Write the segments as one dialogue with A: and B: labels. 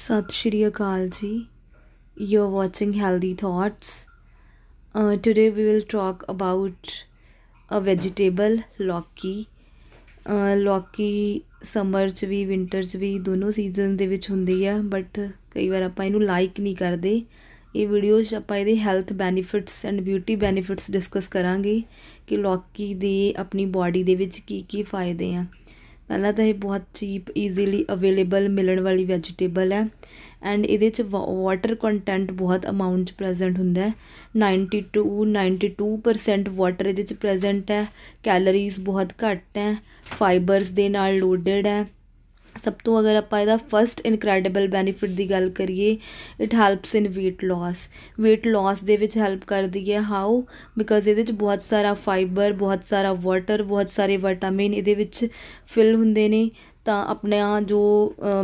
A: ਸਤਿ ਸ਼੍ਰੀ ਅਕਾਲ ਜੀ you are watching healthy thoughts today we will talk about a vegetable lauki lauki summer ਚ ਵੀ ਵਿంటర్ ਚ ਵੀ ਦੋਨੋਂ ਸੀਜ਼ਨ ਦੇ ਵਿੱਚ ਹੁੰਦੀ ਆ ਬਟ ਕਈ ਵਾਰ ਆਪਾਂ ਇਹਨੂੰ ਲਾਈਕ ਨਹੀਂ ਕਰਦੇ ਇਹ ਵੀਡੀਓ 'ਚ ਆਪਾਂ ਇਹਦੇ health benefits and beauty benefits discuss ਕਰਾਂਗੇ ਕਿ ਲੌਕੀ ਦੇ ਆਪਣੀ ਬਾਡੀ ਦੇ ਵਿੱਚ ਕੀ ਕੀ ਫਾਇਦੇ ਆ ਪਹਿਲਾਂ ਤਾਂ ਇਹ ਬਹੁਤ ਚੀਪ ਈਜ਼ੀਲੀ ਅਵੇਲੇਬਲ ਮਿਲਣ ਵਾਲੀ ਵੈਜੀਟੇਬਲ ਹੈ ਐਂਡ ਇਹਦੇ ਚ ਵਾਟਰ ਕੰਟੈਂਟ ਬਹੁਤ ਅਮਾਉਂਟ ਪ੍ਰੈਜ਼ੈਂਟ ਹੁੰਦਾ ਹੈ 92 92% ਵਾਟਰ ਇਹਦੇ ਚ ਪ੍ਰੈਜ਼ੈਂਟ ਹੈ ਕੈਲਰੀਜ਼ ਬਹੁਤ ਘੱਟ ਹੈ ਫਾਈਬਰਸ ਦੇ ਨਾਲ ਲੋਡਡ ਹੈ ਸਭ ਤੋਂ ਅਗਰ ਆਪਾਂ ਇਹਦਾ ਫਰਸਟ ਇਨਕ੍ਰੈਡੀਬਲ ਬੈਨੀਫਿਟ ਦੀ ਗੱਲ ਕਰੀਏ it helps in weight loss weight loss ਦੇ ਵਿੱਚ ਹੈਲਪ ਕਰਦੀ ਹੈ ਹਾਉ ਬਿਕਾਜ਼ ਇਹਦੇ ਵਿੱਚ ਬਹੁਤ ਸਾਰਾ ਫਾਈਬਰ ਬਹੁਤ ਸਾਰਾ ਵਾਟਰ ਬਹੁਤ ਸਾਰੇ ਵਿਟਾਮਿਨ ਇਹਦੇ ਵਿੱਚ ਫਿਲ ਹੁੰਦੇ ਨੇ ਤਾਂ ਆਪਣਾ ਜੋ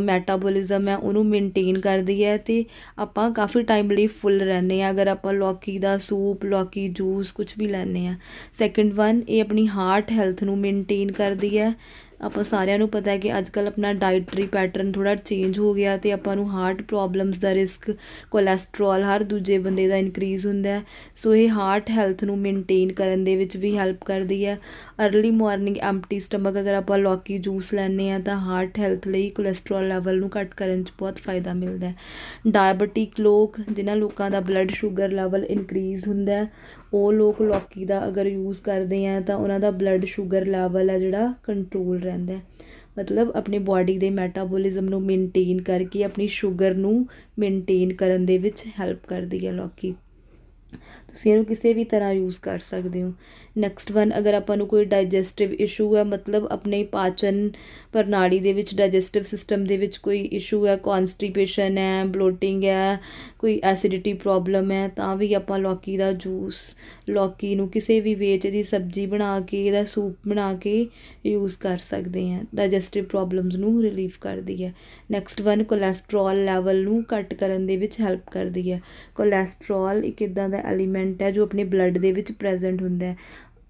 A: ਮੈਟਾਬੋਲਿਜ਼ਮ ਹੈ ਉਹਨੂੰ ਮੇਨਟੇਨ ਕਰਦੀ ਹੈ ਤੇ ਆਪਾਂ ਕਾਫੀ ਟਾਈਮ ਲਈ ਫੁੱਲ ਰਹਿੰਦੇ ਆ ਅਗਰ ਆਪਾਂ ਲੌਕੀ ਦਾ ਸੂਪ ਲੌਕੀ ਜੂਸ ਕੁਝ ਵੀ ਲੈਣੇ ਆ ਸੈਕੰਡ ਵਨ ਇਹ ਆਪਣੀ ਹਾਰਟ ਹੈਲਥ ਨੂੰ ਮੇਨਟੇਨ ਕਰਦੀ ਹੈ ਆਪਾਂ ਸਾਰਿਆਂ ਨੂੰ ਪਤਾ ਹੈ ਕਿ ਅੱਜ ਕੱਲ ਆਪਣਾ ਡਾਈਟਰੀ ਪੈਟਰਨ ਥੋੜਾ ਚੇਂਜ ਹੋ ਗਿਆ ਤੇ ਆਪਾਂ ਨੂੰ ਹਾਰਟ ਪ੍ਰੋਬਲਮਸ ਦਾ ਰਿਸਕ ਕੋਲੇਸਟ੍ਰੋਲ ਹਰ ਦੂਜੇ ਬੰਦੇ ਦਾ ਇਨਕਰੀਜ਼ ਹੁੰਦਾ ਹੈ ਸੋ ਇਹ ਹਾਰਟ ਹੈਲਥ ਨੂੰ ਮੇਨਟੇਨ ਕਰਨ ਦੇ ਵਿੱਚ ਵੀ ਹੈਲਪ ਕਰਦੀ ਹੈ अर्ਲੀ ਮਾਰਨਿੰਗ ਐਮਪਟੀ ਸਟਮਕ ਅਗਰ ਆਪਾਂ ਲੌਕੀ ਜੂਸ ਲੈਂਦੇ ਆ ਤਾਂ ਹਾਰਟ ਹੈਲਥ ਲਈ ਕੋਲੇਸਟ੍ਰੋਲ ਲੈਵਲ ਨੂੰ ਘਟ ਕਰਨ 'ਚ ਬਹੁਤ ਫਾਇਦਾ ਮਿਲਦਾ ਹੈ ਡਾਇਬੀਟਿਕ ਲੋਕ ਜਿਨ੍ਹਾਂ ਲੋਕਾਂ ਦਾ ਬਲੱਡ ਸ਼ੂਗਰ ਲੈਵਲ ਇਨਕਰੀਜ਼ ਹੁੰਦਾ ਹੈ ਉਹ ਲੋਕ ਲੌਕੀ ਦਾ ਅਗਰ ਯੂਜ਼ ਕਰਦੇ ਆ ਤਾਂ ਉਹਨਾਂ ਦਾ ਬਲੱਡ ਸ਼ੂਗਰ ਲੈਵਲ ਆ ਜਿਹੜਾ ਕੰਟਰੋਲ ਰਹਿੰਦਾ ਰਹਿੰਦਾ ਮਤਲਬ ਆਪਣੀ ਬਾਡੀ ਦੇ ਮੈਟਾਬੋਲਿਜ਼ਮ ਨੂੰ ਮੇਨਟੇਨ ਕਰਕੇ ਆਪਣੀ ਸ਼ੂਗਰ ਨੂੰ ਮੇਨਟੇਨ ਕਰਨ ਦੇ ਵਿੱਚ ਹੈਲਪ ਕਰਦੀ ਹੈ ਲੌਕੀ ਤੁਸੀਂ ਇਹਨੂੰ ਕਿਸੇ ਵੀ ਤਰ੍ਹਾਂ ਯੂਜ਼ ਕਰ ਸਕਦੇ ਹੋ ਨੈਕਸਟ ਵਨ ਅਗਰ ਆਪਾਂ ਨੂੰ ਕੋਈ ਡਾਈਜੈਸਟਿਵ ਇਸ਼ੂ ਹੈ ਮਤਲਬ ਆਪਣੇ ਪਾਚਨ ਪ੍ਰਣਾਲੀ ਦੇ ਵਿੱਚ ਡਾਈਜੈਸਟਿਵ ਸਿਸਟਮ ਦੇ ਵਿੱਚ ਕੋਈ ਇਸ਼ੂ ਹੈ ਕਨਸਟਿਪੇਸ਼ਨ ਹੈ ਬਲੋਟਿੰਗ ਹੈ ਕੋਈ ਐਸਿਡਿਟੀ ਪ੍ਰੋਬਲਮ ਹੈ ਤਾਂ ਵੀ ਆਪਾਂ ਲੌਕੀ ਦਾ ਜੂਸ ਲੌਕੀ ਨੂੰ ਕਿਸੇ ਵੀ ਵੇਚ ਦੀ ਸਬਜ਼ੀ ਬਣਾ ਕੇ ਇਹਦਾ ਸੂਪ ਬਣਾ ਕੇ ਯੂਜ਼ ਕਰ ਸਕਦੇ ਹਾਂ ਡਾਈਜੈਸਟਿਵ ਪ੍ਰੋਬਲਮਸ ਨੂੰ ਰਿਲੀਫ ਕਰਦੀ ਹੈ ਨੈਕਸਟ ਵਨ ਕੋਲੇਸਟ੍ਰੋਲ ਲੈਵਲ ਨੂੰ ਘਟ ਕਰਨ ਦੇ ਵਿੱਚ ਹੈਲਪ ਕਰਦੀ ਹੈ ਕੋਲੇਸਟ੍ਰੋਲ ਇੱਕ ਇਦਾਂ ਦਾ ਐਲੀਮੈਂਟ ਹੈ ਜੋ ਆਪਣੇ ਬਲੱਡ ਦੇ ਵਿੱਚ ਪ੍ਰੈਜ਼ੈਂਟ ਹੁੰਦਾ ਹੈ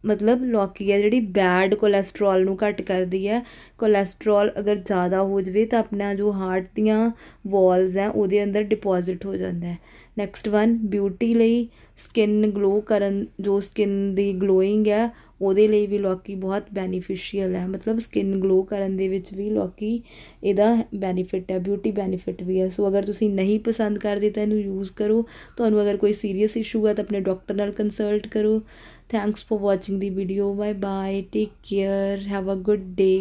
A: ਮਤਲਬ ਲੌਕੀ ਹੈ ਜਿਹੜੀ ਬੈਡ ਕੋਲੇਸਟ੍ਰੋਲ ਨੂੰ ਘਟ ਕਰਦੀ ਹੈ ਕੋਲੇਸਟ੍ਰੋਲ ਅਗਰ ਜ਼ਿਆਦਾ ਹੋ ਜਵੇ ਤਾਂ ਆਪਣਾ ਜੋ ਹਾਰਟ ਦੀਆਂ ਵਾਲਸ ਹੈ ਉਹਦੇ ਅੰਦਰ ਡਿਪੋਜ਼ਿਟ ਹੋ ਜਾਂਦਾ ਹੈ ਨੈਕਸਟ ਵਨ ਬਿਊਟੀ ਲਈ ਸਕਿਨ ਗਲੋ ਕਰਨ ਜੋ ਸਕਿਨ ਦੀ ਗਲੋਇੰਗ ਹੈ ਉਹਦੇ ਲਈ ਵੀ ਲੋਕੀ ਬਹੁਤ ਬੈਨੀਫੀਸ਼ੀਅਲ ਹੈ ਮਤਲਬ ਸਕਿਨ ਗਲੋ ਕਰਨ ਦੇ ਵਿੱਚ ਵੀ ਲੋਕੀ ਇਹਦਾ ਬੈਨੀਫਿਟ ਹੈ ਬਿਊਟੀ ਬੈਨੀਫਿਟ ਵੀ ਹੈ ਸੋ ਅਗਰ ਤੁਸੀਂ ਨਹੀਂ ਪਸੰਦ ਕਰਦੇ ਤਾਂ ਇਹਨੂੰ ਯੂਜ਼ ਕਰੋ ਤੁਹਾਨੂੰ ਅਗਰ ਕੋਈ ਸੀਰੀਅਸ ਇਸ਼ੂ ਹੈ ਤਾਂ ਆਪਣੇ ਡਾਕਟਰ ਨਾਲ ਕੰਸਲਟ ਕਰੋ thanks for watching the video bye bye take care have a good day